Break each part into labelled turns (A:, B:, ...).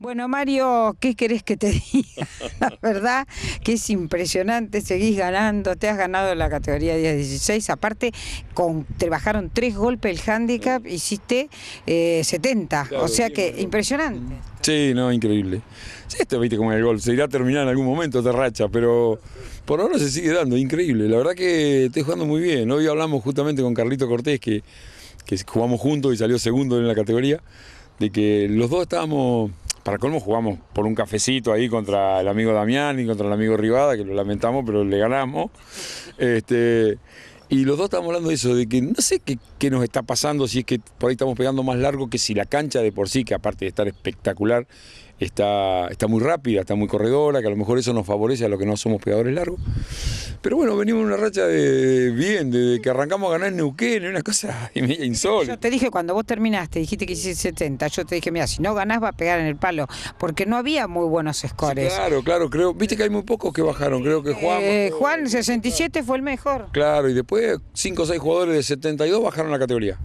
A: Bueno, Mario, ¿qué querés que te diga? La verdad que es impresionante, seguís ganando, te has ganado la categoría 10-16, aparte con, te bajaron tres golpes el handicap, hiciste 70, eh, o sea que impresionante.
B: Sí, no, increíble. Sí, esto viste como el gol, se irá a terminar en algún momento esta racha, pero por ahora se sigue dando, increíble. La verdad que estoy jugando muy bien. Hoy hablamos justamente con Carlito Cortés, que, que jugamos juntos y salió segundo en la categoría, de que los dos estábamos jugamos por un cafecito ahí contra el amigo Damián y contra el amigo Rivada, que lo lamentamos, pero le ganamos. Este, y los dos estamos hablando de eso, de que no sé qué, qué, nos está pasando, si es que por ahí estamos pegando más largo que si la cancha de por sí, que aparte de estar espectacular, está, está muy rápida, está muy corredora, que a lo mejor eso nos favorece a los que no somos pegadores largos. Pero bueno, venimos en una racha de, bien, de que arrancamos a ganar en Neuquén, una cosa insólita. Yo te dije
A: cuando vos terminaste, dijiste que hiciste 70, yo te dije, mira, si no ganás va a pegar en el palo, porque no había muy buenos scores.
B: claro, claro, creo, viste que hay muy pocos que bajaron, creo que Juan...
A: Eh, Juan, 67 fue el mejor.
B: Claro, y después 5 o 6 jugadores de 72 bajaron la categoría.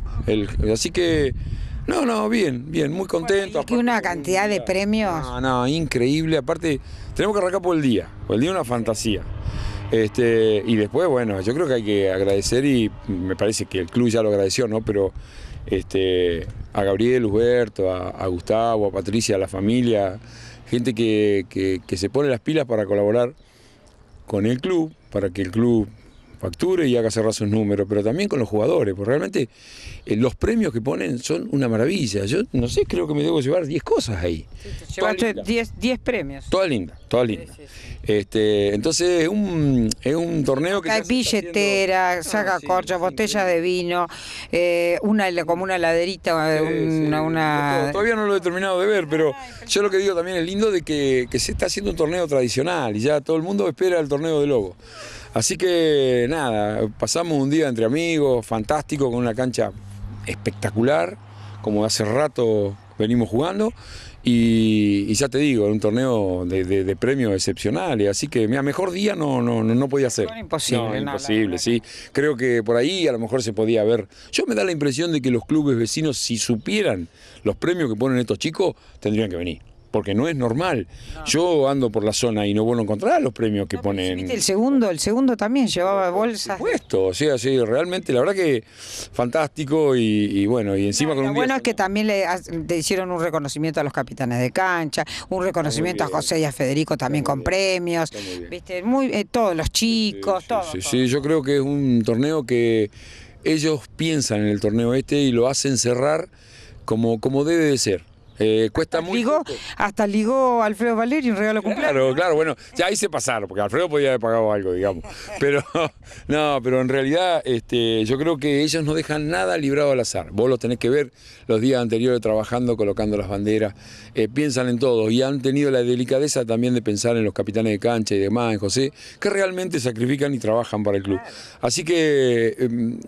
B: así que... No, no, bien, bien, muy contento. una cantidad de premios. No, no, increíble. Aparte, tenemos que arrancar por el día. Por el día una fantasía. Este, y después, bueno, yo creo que hay que agradecer y me parece que el club ya lo agradeció, ¿no? Pero este, a Gabriel, Huberto, a, Gustavo, a Patricia, a la familia, gente que se pone las pilas para colaborar con el club, para que el club facture y haga cerrar sus números, pero también con los jugadores, porque realmente eh, los premios que ponen son una maravilla. Yo no sé, creo que me debo llevar 10 cosas ahí. 10 premios. Toda linda, toda linda. este, entonces es un, es un torneo
A: que... Hay billetera, ah, saca corcho, botella de vino, eh, una, como una laderita, eh, una,
B: Todavía no lo he terminado de ver, pero ah, yo lo que digo también es lindo de que se está haciendo un torneo tradicional y ya todo el mundo espera el torneo de Lobo. Así que nada, pasamos un día entre amigos, fantástico, con una cancha espectacular, como hace rato venimos jugando. Y, ya te digo, un torneo de, premios excepcionales, así que mira, mejor día no, no, no podía ser. imposible, imposible, sí. Creo que por ahí a lo mejor se podía ver. Yo me da la impresión de que los clubes vecinos, si supieran los premios que ponen estos chicos, tendrían que venir porque no es normal. Yo ando por la zona y no vuelvo a encontrar los premios que ponen.
A: el segundo, el segundo también llevaba
B: bolsas. Por supuesto, sí, realmente, la verdad que fantástico y, bueno, y encima con un bueno
A: es que también le, hicieron un reconocimiento a los capitanes de cancha, un reconocimiento a José y a Federico también con premios, viste, muy, eh, todos los chicos, todos. Sí,
B: sí, yo creo que es un torneo que ellos piensan en el torneo este y lo hacen cerrar como, como debe de ser. Eh, cuesta hasta mucho. hasta ligó Alfredo Valeri un regalo cumpleaños. Claro, claro, bueno, ya ahí se pasaron, porque Alfredo podía haber pagado algo, digamos. Pero no, pero en realidad este, yo creo que ellos no dejan nada librado al azar. Vos los tenés que ver los días anteriores trabajando, colocando las banderas, eh, piensan en todo y han tenido la delicadeza también de pensar en los capitanes de cancha y demás, en José, que realmente sacrifican y trabajan para el club. Así que... Em,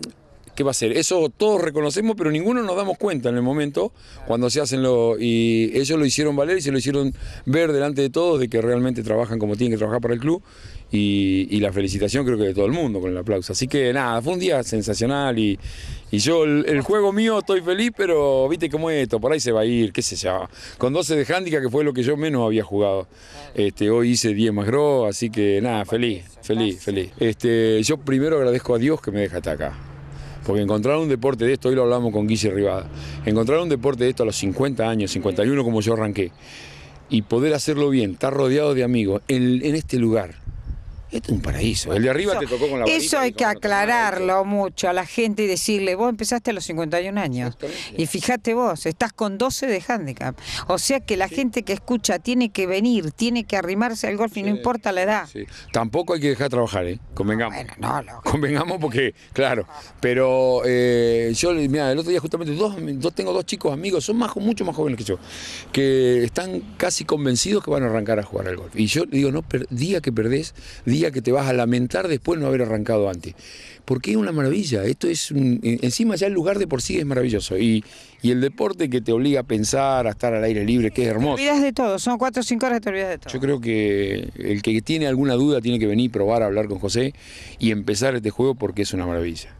B: ¿Qué va a ser? Eso todos reconocemos, pero ninguno nos damos cuenta en el momento cuando se hacen lo. Y ellos lo hicieron valer y se lo hicieron ver delante de todos de que realmente trabajan como tienen que trabajar para el club. Y, la felicitación creo que de todo el mundo con el aplauso. Así que nada, fue un día sensacional y, yo, el, juego mío, estoy feliz, pero viste cómo es esto, por ahí se va a ir, qué sé yo. Con 12 de handicap, que fue lo que yo menos había jugado. Este, hoy hice 10 más gros, así que nada, feliz, feliz, feliz. Este, yo primero agradezco a Dios que me deja hasta acá. Porque encontrar un deporte de esto, hoy lo hablamos con Guise Rivada, encontrar un deporte de esto a los 50 años, 51 como yo arranqué, y poder hacerlo bien, estar rodeado de amigos en, en este lugar, este es un paraíso. Pues el de arriba te tocó con la Eso
A: hay que aclararlo mucho a la gente y decirle, vos empezaste a los 51 años. Y fíjate vos, estás con 12 de handicap. O sea que la gente que escucha tiene que venir, tiene que arrimarse al golf y no importa la edad.
B: Tampoco hay que dejar trabajar, ¿eh? Convengamos. bueno, no, Convengamos porque, claro. Pero eh, yo, mira, el otro día justamente dos, tengo dos chicos amigos, son más, mucho más jóvenes que yo, que están casi convencidos que van a arrancar a jugar al golf. Y yo digo, no, día que perdés, que te vas a lamentar después no haber arrancado antes. Porque es una maravilla, esto es, encima ya el lugar de por sí es maravilloso. Y, el deporte que te obliga a pensar, a estar al aire libre, que es hermoso. Te
A: olvidas de todo, son cuatro o cinco horas,
B: te olvidas de todo. Yo creo que el que tiene alguna duda tiene que venir, probar, hablar con José y empezar este juego porque es una maravilla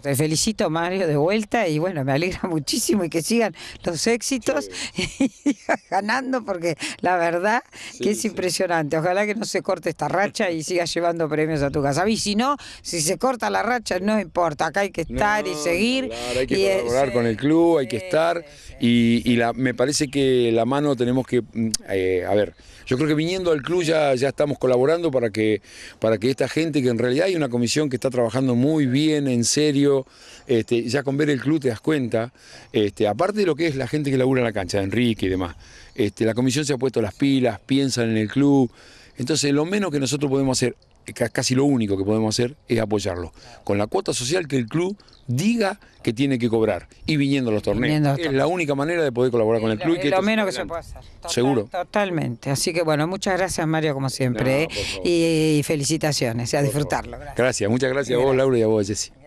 A: te felicito Mario de vuelta y bueno, me alegra muchísimo y que sigan los éxitos y ganando porque la verdad que es impresionante. Ojalá que no se corte esta racha y sigas llevando premios a tu casa. Y si no, si se corta la racha, no importa, acá hay que estar y seguir. hay que colaborar
B: con el club, hay que estar y, me parece que la mano tenemos que, mm, eh, a ver, yo creo que viniendo al club ya, ya estamos colaborando para que, para que esta gente, que en realidad hay una comisión que está trabajando muy bien, en serio, este, ya con ver el club te das cuenta. Este, aparte de lo que es la gente que labura en la cancha, Enrique y demás. Este, la comisión se ha puesto las pilas, piensan en el club. Entonces, lo menos que nosotros podemos hacer, eh, casi lo único que podemos hacer, es apoyarlo. Con la cuota social que el club diga que tiene que cobrar y viniendo a los torneos. Es la única manera de poder colaborar con el club. Y que lo menos que se puede hacer. Seguro.
A: Totalmente. Así que bueno, muchas gracias Mario como siempre. ¿eh? y, felicitaciones, a disfrutarlo.
B: Gracias. muchas gracias, a vos Laura y a vos Jessy.